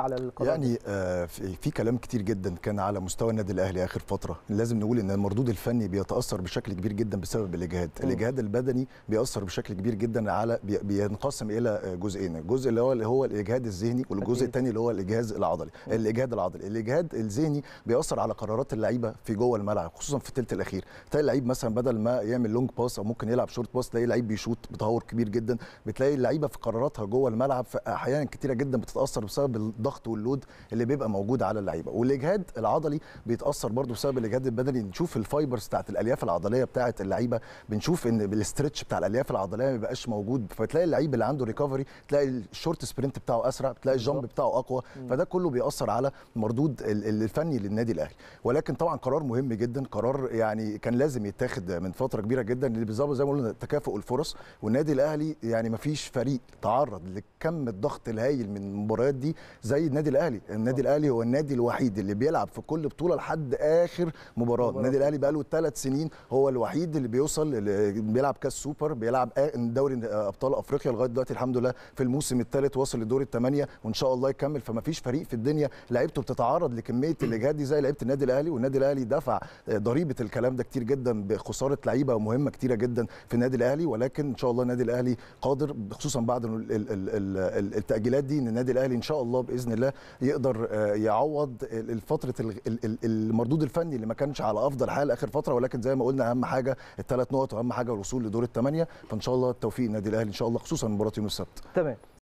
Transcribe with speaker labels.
Speaker 1: على القرار يعني آه، في كلام كتير جدا كان على مستوى النادي الاهلي اخر فتره لازم نقول ان المردود الفني بيتاثر بشكل كبير جدا بسبب الاجهاد م. الاجهاد البدني بيأثر بشكل كبير جدا على بينقسم الى جزئين الجزء اللي هو اللي هو الاجهاد الذهني والجزء الثاني اللي هو الاجهاد العضلي م. الاجهاد العضلي الاجهاد الذهني بيأثر على قرارات اللعيبه في جوه الملعب خصوصا في الثلث الاخير تلاقي اللعيب مثلا بدل ما يعمل لونج باس او ممكن يلعب شورت باس تلاقي اللعيب بيشوط بتهور كبير جدا بتلاقي اللعيبه في قراراتها جوه الملعب احيانا كتيره جدا بتتاثر بسبب الضغط واللود اللي بيبقى موجود على اللعيبه والاجهاد العضلي بيتاثر برضه بسبب الاجهاد البدني نشوف الفايبرز بتاعت الالياف العضليه بتاعت اللعيبه بنشوف ان الاسترتش بتاع الالياف العضليه ما بيبقاش موجود فتلاقي اللعيب اللي عنده ريكفري تلاقي الشورت سبرنت بتاعه اسرع تلاقي الجامب بتاعه اقوى فده كله بيأثر على مردود الفني للنادي الاهلي ولكن طبعا قرار مهم جدا قرار يعني كان لازم يتاخد من فتره كبيره جدا اللي بالظبط زي ما قلنا تكافؤ الفرص والنادي الاهلي يعني ما فيش فريق تعرض لكم الضغط الهائل من المباريات دي زي زي النادي الاهلي النادي آه. الاهلي هو النادي الوحيد اللي بيلعب في كل بطوله لحد اخر مباراه النادي الاهلي بقى له ثلاث سنين هو الوحيد اللي بيوصل اللي بيلعب كاس سوبر بيلعب دوري ابطال افريقيا لغايه دلوقتي الحمد لله في الموسم الثالث وصل لدور الثمانيه وان شاء الله يكمل فما فيش فريق في الدنيا لعيبته بتتعرض لكميه الاجهاد دي زي لعيبه النادي الاهلي والنادي الاهلي دفع ضريبه الكلام ده كتير جدا بخساره لعيبه مهمه كتيره جدا في النادي الاهلي ولكن ان شاء الله النادي الاهلي قادر خصوصا بعد التاجيلات دي ان النادي الاهلي ان شاء الله باذن باذن الله يقدر آه، يعوض الفتره المردود الفني اللي ما كانش على افضل حال اخر فتره ولكن زي ما قلنا اهم حاجه الثلاث نقط واهم حاجه الوصول لدور الثمانيه فان شاء الله التوفيق للنادي الاهلي ان شاء الله خصوصا مباراه يوم السبت تمام